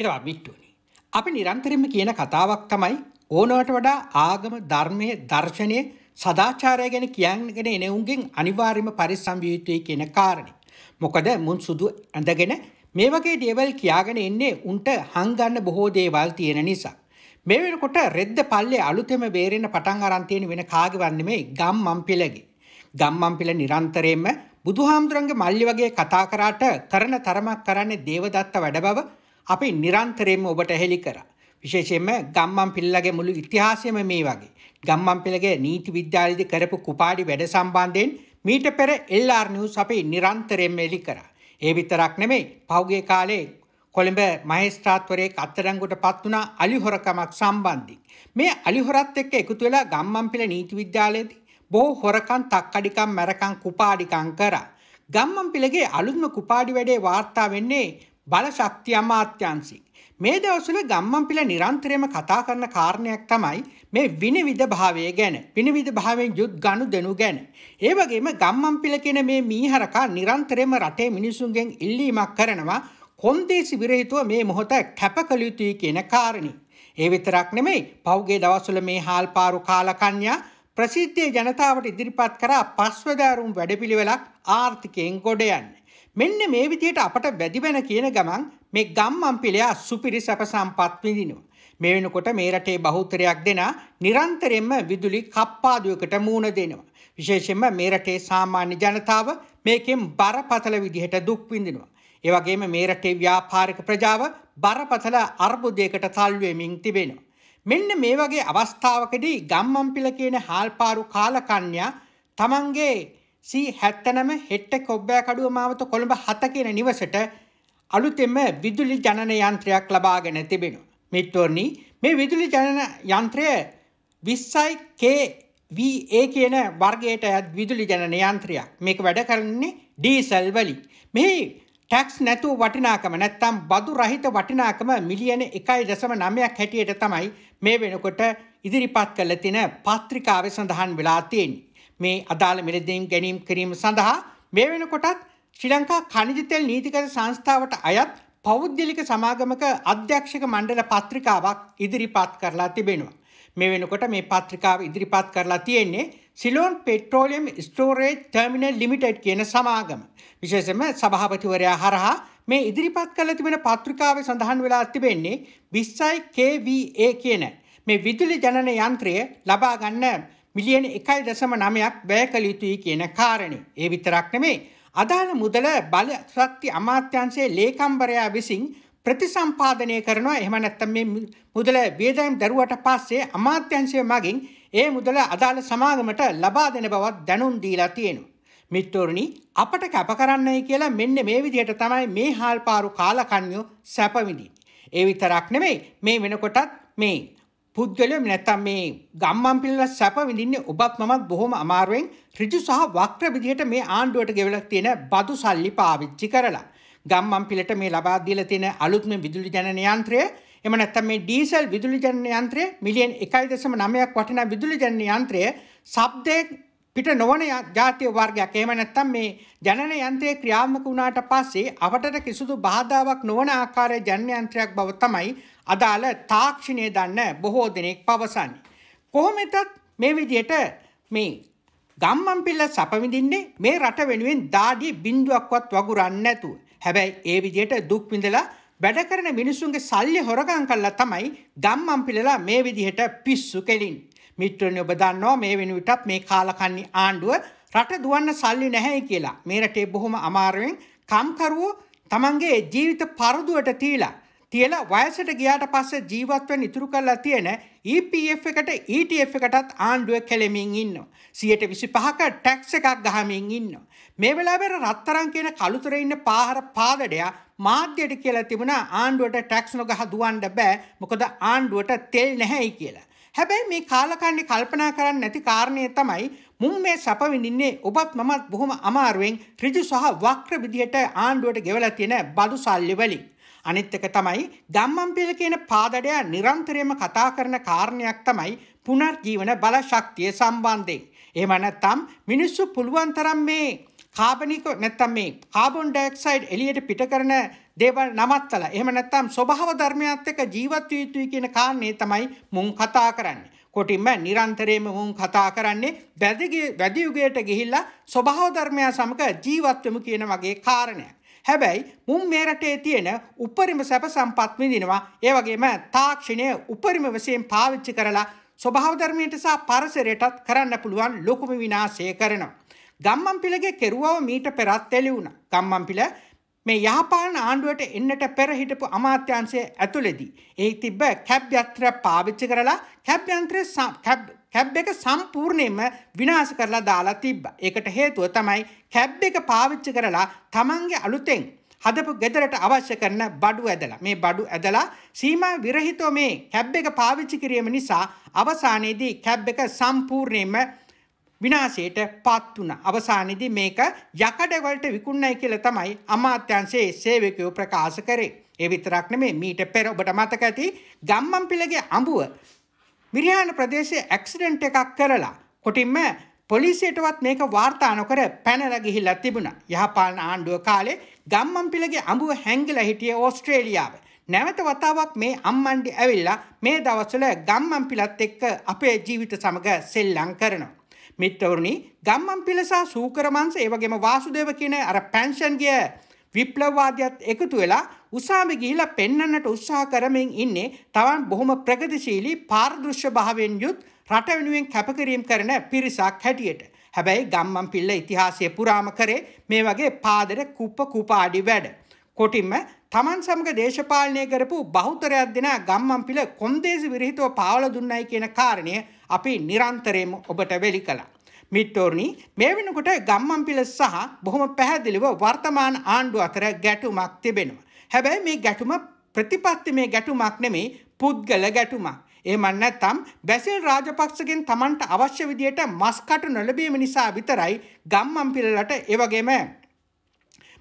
ඒවා මිට්ටුවනි. අපි නිරන්තරයෙන්ම කියන කතාවක් තමයි ඕනවට වඩා ආගම ධර්මයේ දර්ශනය සදාචාරය ගැන කියන්නගෙන එනවුන්ගෙන් අනිවාර්යම පරිස්සම් විය යුතුයි කියන කාරණේ. මොකද මුන් සුදු ඇඳගෙන මේ වගේ දේවල් කියාගෙන එන්නේ උන්ට හංගන්න බොහෝ දේවල් තියෙන නිසා. මේ වෙනකොට රෙද්ද පල්ලේ අලුතෙම බේරෙන්න පටන් අරන් තියෙන වෙන කාගේවත් නෙමෙයි ගම්මන් පිළගේ. ගම්මන් පිළ නිරන්තරයෙන්ම බුදුහාමුදුරන්ගේ මල්ලි වගේ කතා කරාට කරන තරමක් කරන්නේ දේවදත්ත වැඩ බව අපි නිරන්තරයෙන්ම ඔබට හෙළි කරා. විශේෂයෙන්ම ගම්මන් පිල්ලගේ මුළු ඉතිහාසයම මේ වගේ. ගම්මන් පිළගේ නීති විද්‍යාලයේදී කරපු කුපාඩි වැඩ සම්බන්ධයෙන් මීට පෙර LR News අපේ නිරන්තරයෙන්ම එළි කරා. ඒ විතරක් නෙමෙයි පහුගිය කාලේ කොළඹ මහේස්ත්‍රාත්වරයෙක් අත්අඩංගුවටපත් වුණා අලිහොරකමක් සම්බන්ධයෙන්. මේ අලිහොරත් එක්ක එකතු වෙලා ගම්මන්පිල නීති විද්‍යාලයේදී බොහෝ හොරකම්, තක්කඩිකම්, මැරකම්, කුපාඩිකම් කරා. ගම්මන්පිලගේ අලුත්ම කුපාඩි වැඩේ වාර්තා වෙන්නේ බල ශක්ති අමාත්‍යංශි. මේ දවස්වල ගම්මන්පිල නිරන්තරයෙන්ම කතා කරන කාරණයක් තමයි මේ විනිවිද භාවය ගැන. විනිවිද භාවයෙන් යුත් ගනුදෙනු ගැන. ඒ වගේම ගම්මන්පිල කියන මේ මීහරකා නිරන්තරයෙන්ම රටේ මිනිසුන්ගෙන් ඉල්ලීමක් කරනවා කොන්දේසි විරහිතව මේ මොහොත කැපකළ යුතුයි කියන කාරණේ. ඒ විතරක් නෙමෙයි පෞගේ දවස්වල මේ හාල්පාරු කාලකන්‍යා ප්‍රසිද්ධ ජනතාවට ඉදිරිපත් කරා පස්වදාරුම් වැඩපිළිවෙලක් ආර්ථිකයෙන් ගොඩ යන්නේ. මෙන්න මේ විදියට අපට වැඩිබැන කියන ගමන් මේ ගම්මන්පිලයා සුපිරි සැප සම්පත් විඳිනවා. මේ වෙනකොට මේ රටේ බහුතරයක් දෙනා නිරන්තරයෙන්ම විදුලි කප්පාදුවකට මුහුණ දෙනවා. විශේෂයෙන්ම මේ රටේ සාමාන්‍ය ජනතාව මේකෙන් බරපතල විදිහට දුක් විඳිනවා. ඒ වගේම මේ රටේ ව්‍යාපාරික ප්‍රජාව බරපතල අර්බුදයකට තල්ලු වෙමින් තිබෙනවා. මෙන්න මේ වගේ අවස්ථාවකදී ගම්මන්පිල කියන හාල්පාරු කාලකන්‍යා තමන්ගේ C79 හෙට්ට කොබ්බෑ කඩුව මාවත කොළඹ 7 කියන නිවසට අලුතෙම විදුලි ජනන යන්ත්‍රයක් ලබාගෙන තිබෙනවා. මිත්‍රෝනි මේ විදුලි ජනන යන්ත්‍රය 20යි KVA කියන වර්ගයට අයත් විදුලි ජනන යන්ත්‍රයක්. මේක වැඩ කරන්නේ ඩීසල් වලින්. මේ ටැක්ස් නැතුව වටිනාකම නැත්තම් බදු රහිත වටිනාකම මිලියන 1.9ක් හැටියට තමයි මේ වෙනකොට ඉදිරිපත් කළ තින පත්‍රිකාවේ සඳහන් වෙලා තියෙන්නේ. මේ අදාළ මිලදීම් ගැනීම් කිරීම සඳහා මේ වෙනකොටත් ශ්‍රී ලංකා කනිජ තෙල් නීතිගත සංස්ථාවට අයත් පෞද්ගලික සමාගමක අධ්‍යක්ෂක මණ්ඩල පත්‍රිකාවක් ඉදිරිපත් කරලා තිබෙනවා. මේ වෙනකොට මේ පත්‍රිකාව ඉදිරිපත් කරලා තියෙන්නේ Ceylon petroleum storage terminal limited කියන සමාගම. විශේෂයෙන්ම සභාපතිවරයා හරහා මේ ඉදිරිපත් කරලා තිබෙන පත්‍රිකාවේ සඳහන් වෙලා තිබෙන්නේ 20යි KVA කියන මේ විදුලි ජනන යන්ත්‍රය ලබා ගන්න මිලියන 1.9ක් වැය කළ යුතුයි කියන කාරණේ. ඒ විතරක් නෙමේ අදාළ මුදල බල ශක්ති අමාත්‍යාංශයේ ලේකම්වරයා විසින් ප්‍රතිසම්පාදනය කරනවා එහෙම නැත්නම් මේ මුදල වියදම් දරුවට පස්සේ අමාත්‍යාංශය මගින් ඒ මුදල අදාළ සමාගමට ලබා දෙන බවත් දැනුම් දීලා තියෙනවා. මිත්‍රෝරණි අපට කැප කරන්නයි කියලා මෙන්න මේ විදිහට තමයි මේ හාල්පාරු කාලකන්‍යෝ සැප විඳින්නේ. ඒ විතරක් නෙමෙයි මේ වෙනකොටත් මේ පුද්ගලයෝ නැත්තම් මේ ගම්මන් පිළිවෙල සැප විඳින්නේ ඔබත් මමත් බොහොම අමාරුවෙන් ඍජු සහ වක්‍ර විදිහට මේ ආණ්ඩුවට ගෙවලා තියෙන බදු සල්ලි පාවිච්චි කරලා ගම්මන් පිළට මේ ලබා දීලා තියෙන අලුත්ම විදුලි ජනන යන්ත්‍රය එහෙම නැත්නම් මේ ඩීසල් විදුලි ජනන යන්ත්‍රය මිලියන් 1.9ක් වටින විදුලි ජනන යන්ත්‍රය ශබ්දයෙන් පිට නොවන ජාතිය වර්ගයක්. එහෙම නැත්නම් මේ ජනන යන්ත්‍රය ක්‍රියාත්මක වුණාට පස්සේ අපටට කිසිදු බාධාවක් නොවන ආකාරයේ ජනන යන්ත්‍රයක් බව තමයි අදාළ තාක්ෂණය දන්න බොහෝ දෙනෙක් පවසන්නේ. කොහොමෙතත් මේ විදියට මේ ගම්මන් පිල්ල සපවිඳින්නේ මේ රට වෙනුවෙන් දාඩිය බින්දුවක්වත් වගුරන්නේ නැතුව. හැබැයි ඒ විදියට දුක් විඳලා වැඩ කරන මිනිසුන්ගේ සල්ලි හොරගම් කළා තමයි ගම්මන් පිළලා මේ විදිහට පිස්සු කෙලින්. මිත්‍රනි ඔබ දන්නවා මේ වෙනුවටත් මේ කාලකන්ණි ආණ්ඩුව රට දුවන්න සල්ලි නැහැ කියලා. මේ රටේ බොහොම අමාරුවෙන් කම්කරුවෝ තමන්ගේ ජීවිත පරදුවට තීලා තියලා වයසට ගියාට පස්සේ ජීවත්වෙන් ඉතුරු කරලා තියෙන EPF එකට ETF එකටත් ආණ්ඩුව කෙලෙමින් ඉන්නවා. 125ක ටැක්ස් එකක් ගහමින් ඉන්නවා. මේ වෙලාවේ රත්තරන් කියන කලුතරේ ඉන්න පාහර පාදඩයා මාධ්‍යයට කියලා තිබුණා ආණ්ඩුවට ටැක්ස් නොගහ දුවන්න බෑ. මොකද ආණ්ඩුවට තෙල් නැහැයි කියලා. හැබැයි මේ කාලකන්නේ කල්පනා කරන්න නැති කාරණය තමයි මුන් මේ සැප විඳින්නේ ඔබත් මමත් බොහොම අමාරුවෙන් ඍජු සහ වක්‍ර විදිහට ආණ්ඩුවට ගෙවලා තියෙන බදු සල්ලි වලින්. අනිත් එක තමයි ගම්මන්පිල කියන පාදඩය නිරන්තරයෙන්ම කතා කරන කාරණයක් තමයි පුනර්ජීවන බලශක්තිය සම්බන්ධයෙන්. එහෙම නැත්නම් මිනිස්සු පුළුවන් තරම් මේ කාබනික නැත්තම් මේ කාබන් ඩයොක්සයිඩ් එළියට පිට කරන දේවල් නවත්තලා එහෙම නැත්තම් ස්වභාව ධර්මයත් එක්ක ජීවත් විය යුතුයි කියන කාරණේ තමයි මුන් කතා කරන්නේ. කොටින්ම නිරන්තරයෙන්ම මුන් කතා කරන්නේ වැදි වැදි යුගයට ගිහිල්ලා ස්වභාව ධර්මයා සමග ජීවත් වෙමු කියන වගේ කාරණයක්. හැබැයි මුන් මේ රටේ තියෙන උපරිම සැප සම්පත් විඳිනවා. ඒ වගේම තාක්ෂණය උපරිම වශයෙන් පාවිච්චි කරලා ස්වභාව ධර්මයට සහ පරිසරයටත් කරන්න පුළුවන් ලොකුම විනාශය කරනවා. ගම්මන්පිලගේ කෙරුවව මීට පෙරත් එළි වුණා. ගම්මන්පිල මේ යහපාලන ආණ්ඩුවට එන්නට පෙර හිටපු අමාත්‍යංශය ඇතුළේදී එහි තිබ්බ කැබ් යන්ත්‍රය පාවිච්චි කරලා කැබ් යන්ත්‍රය කැබ් එක සම්පූර්ණයෙන්ම විනාශ කරලා දාලා තිබ්බා. ඒකට හේතුව තමයි කැබ් එක පාවිච්චි කරලා Tamange අලුතෙන් හදපු ගෙදරට අවශ්‍ය කරන බඩු ඇදලා මේ බඩු ඇදලා සීමා විරහිතව මේ කැබ් එක පාවිච්චි කිරීම නිසා අවසානයේදී කැබ් එක සම්පූර්ණයෙන්ම විනාශයට පත් වුණා. අවසානයේදී මේක යකඩ වලට විකුණනයි කියලා තමයි අමාත්‍යාංශයේ සේවකයෝ ප්‍රකාශ කරේ. ඒ විතරක් නෙමෙයි මීට පෙර ඔබට මතක ඇති ගම්මන්පිලගේ අඹුව මිරියාන ප්‍රදේශයේ ඇක්සිඩන්ට් එකක් කරලා කොටින්ම පොලිසියටවත් මේක වාර්තා නොකර පැනලා ගිහිල්ලා තිබුණා. යහපාලන ආණ්ඩුව කාලේ ගම්මන්පිලගේ අඹුව හැංගිලා හිටියේ ඕස්ට්‍රේලියාවේ. නැවත වතාවක් මේ අම්මන්ඩි ඇවිල්ලා මේ දවස්වල ගම්මන්පිලත් එක්ක අපේ ජීවිත සමග සෙල්ලම් කරනවා. මිත්‍රවරුනි ගම්මන්පිල සහ සූකරමංශ ඒ වගේම වාසුදේව කියන අර පැන්ෂන් ගිය විප්ලවවාදයත් එකතු වෙලා උසාවි ගිහිලා පෙන්වන්නට උත්සාහ කරමින් ඉන්නේ තවන් බොහොම ප්‍රගතිශීලී පාරදෘශ්‍ය භාවයෙන් යුත් රට වෙනුවෙන් කැපකිරීම කරන පිරිසක් හැටියට. හැබැයි ගම්මන් පිල්ල ඉතිහාසය පුරාම කරේ මේ වගේ පාදර කුප්ප කුපාඩි වැඩ. කොටින්ම තමන් සමග දේශපාලනය කරපු බෞතරයක් දෙෙන ගම්මන්පිල කොන්දේසි විරහිතව පාවල දුන්නයි කියන කාරණය අපි නිරන්තරයම ඔබට වෙලි කලා. මිට්ටෝර්ණී මේ වෙනකොට ගම්මන්පිල සහ බොහොම පැහැදිලිව වර්තමාන ආණ්ඩු අතර ගැටුමක් තිබෙනවා. හැබැයි මේ ගැටුම ප්‍රතිපත්ති මේ ගැටුමක් නෙමේ පුද්ගල ගැටුමක්. එමන් නැත්තම් බැසිල් රාජපක්ෂගෙන් තමන්ට අවශ්‍ය විදියට මස්කටු නොලබීම නිසා විතරයි ගම්මන්පිලලට එවගේම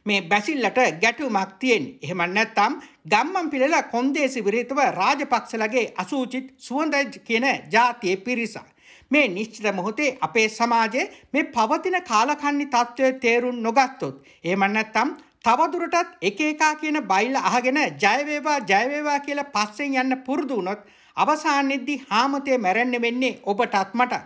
මේ බැසිල්ලට ගැටුමක් තියෙන. එහෙම නැත්නම් ගම්මන් පිළල කොන්දේසි විරහිතව රාජපක්ෂලගේ අසූචිත් සුවඳ කියන ජාතියේ පිරිසක්. මේ නිශ්චිත මොහොතේ අපේ සමාජයේ මේ පවතින කාලකන්ණි තත්ත්වය තේරුම් නොගත්තොත් එහෙම නැත්නම් තවදුරටත් එක එකා කියන බයිල අහගෙන ජය වේවා ජය වේවා කියලා පස්සෙන් යන්න පුරුදු වුණොත් අවසානයේදී හාමතේ මැරෙන්න වෙන්නේ ඔබටත් මටත්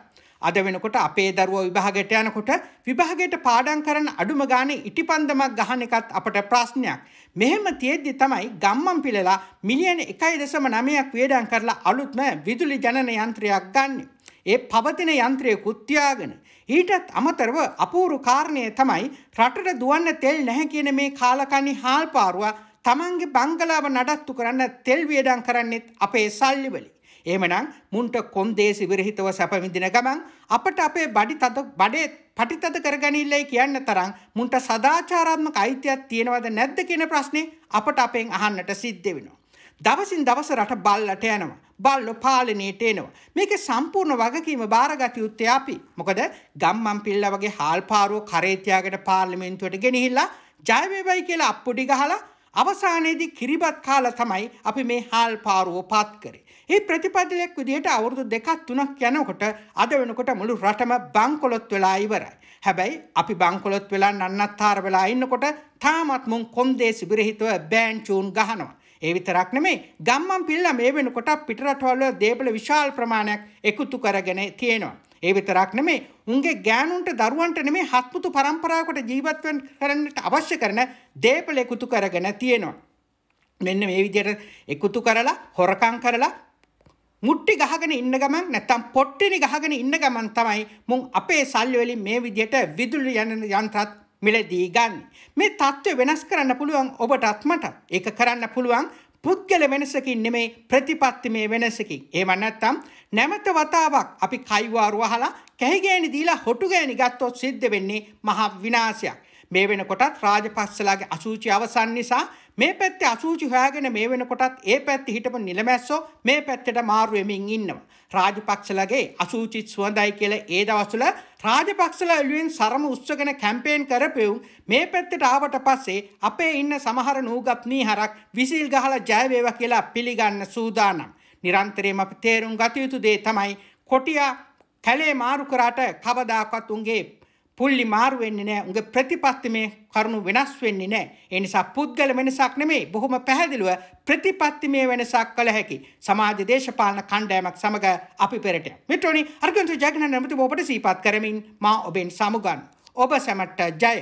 අද වෙනකොට අපේ දරුවෝ විභාගයට යනකොට විභාගයට පාඩම් කරන අඩුම ගානේ ඉටිපන්දමක් ගහන එකත් අපට ප්‍රශ්නයක්. මෙහෙම තියෙද්දි තමයි ගම්මන් පිළලා මිලියන 1.9ක් වේඩම් කරලා අලුත්ම විදුලි ජනන යන්ත්‍රයක් ගන්නෙ. ඒ පවතින යන්ත්‍රය කුත්තියාගෙන ඊටත් අමතරව අපූරු කාරණය තමයි රටට දුවන්න තෙල් නැහැ කියන මේ කාලකණ්ණි හාල්පාරුව තමන්ගේ බංගලාව නඩත්තු කරන්න තෙල් වියදම් කරන්නෙත් අපේ සල්ලි වලින්. එහෙමනම් මුන්ට කොන්දේසි විරහිතව සැප විඳින ගමන් අපට අපේ බඩි තද බඩේ පටිතද කරගනින්නයි කියන්න තරම් මුන්ට සදාචාරාත්මක අයිතියක් තියෙනවද නැද්ද කියන ප්‍රශ්නේ අපට අපෙන් අහන්නට සිද්ධ වෙනවා. දවසින් දවස රට බල්ලට යනවා. බල්ලෝ පාලනයට එනවා. මේකේ සම්පූර්ණ වගකීම බාරගති යුත්තේ අපි. මොකද ගම්මන් පිල්ලා වගේ හාල්පාරුව කරේ තියාගෙන පාර්ලිමේන්තුවට ගෙනහිලා ජය වේවයි කියලා අප්පුඩි ගහලා අවසානයේදී කිරිබත් කාලා තමයි අපි මේ හාල් පාරුව පත් කරේ. ඒ ප්‍රතිපදලයක් විදිහට අවුරුදු දෙකක් තුනක් යනකොට අද වෙනකොට මුළු රටම බංකොලොත් වෙලා ඉවරයි. හැබැයි අපි බංකොලොත් වෙලා නන්නත්තර වෙලා ඉන්නකොට තාමත් මුන් කොන්දේසි විරහිතව බෑන් චූන් ගහනවා. ඒ විතරක් නෙමෙයි ගම්මන් පිල්ල මේ වෙනකොට පිටරටවල දේපල විශාල ප්‍රමාණයක් එකතු කරගෙන තියෙනවා. ඒ විතරක් නෙමේ උන්ගේ ගෑනුන්ට දරුවන්ට නෙමේ හත්මුතු පරම්පරාවකට ජීවත් කරන්නට අවශ්‍ය කරන දේපල එකතු කරගෙන තියෙනවා. මෙන්න මේ විදිහට එකතු කරලා හොරකම් කරලා මුට්ටි ගහගෙන ඉන්න ගමන් නැත්තම් පොට්ටිනි ගහගෙන ඉන්න ගමන් තමයි මුන් අපේ සල්ලි වලින් මේ විදිහට විදුලි යන යන්ත්‍රත් මිලදී ගන්න. මේ தත්ත්වය වෙනස් කරන්න පුළුවන් ඔබටත් මටත්. ඒක කරන්න පුළුවන් පුද්ගල වෙනසකින් නෙමේ ප්‍රතිපත්තිමේ වෙනසකින්. එහෙම නැත්නම් නැමත වතාවක් අපි කයිවාරු අහලා කැහිගෑනි දීලා හොටු ගෑනි ගත්තොත් සිද්ධ වෙන්නේ මහා විනාශයක්. මේ වෙනකොටත් රාජපස්සලාගේ අසූචි අවසන් නිසා මේ පැත්තේ අසූචි හොයාගෙන මේ වෙනකොටත් ඒ පැත්තේ හිටපු නිලමැස්සෝ මේ පැත්තට මාරු වෙමින් ඉන්නවා. රාජපක්ෂලගේ අසූචි සුවඳයි කියලා ඒ දවස්වල රාජපක්ෂලා එළුවෙන් සරම උස්සගෙන කැම්පේන් කරපෙවුම් මේ පැත්තට ආවට පස්සේ අපේ ඉන්න සමහර නූගත් නීහරක් විසිල් ගහලා ජය වේවා කියලා පිළිගන්න සූදානම්. නිරන්තරයෙන්ම අපි තේරුම් ගත යුතු දේ තමයි කොටියා කැලේ මාරු කරාට කවදාකවත් උන්ගේ පුල්ලි මාරු වෙන්නේ නැහැ. උගේ ප්‍රතිපත්තිමේ කරුණු වෙනස් වෙන්නේ නැහැ. ඒ නිසා පුද්ගල වෙනසක් නෙමෙයි. බොහොම පැහැදිලිව ප්‍රතිපත්තිමේ වෙනසක් කළ හැකි. සමාජ දේශපාලන කණ්ඩායමක් සමග අපි පෙරට. මිත්‍රෝනි අර්ගන්තු ජගනන් නමුතු ඔබට සීපත් කරමින් මා ඔබෙන් සමුගන්. ඔබ සැමට ජය.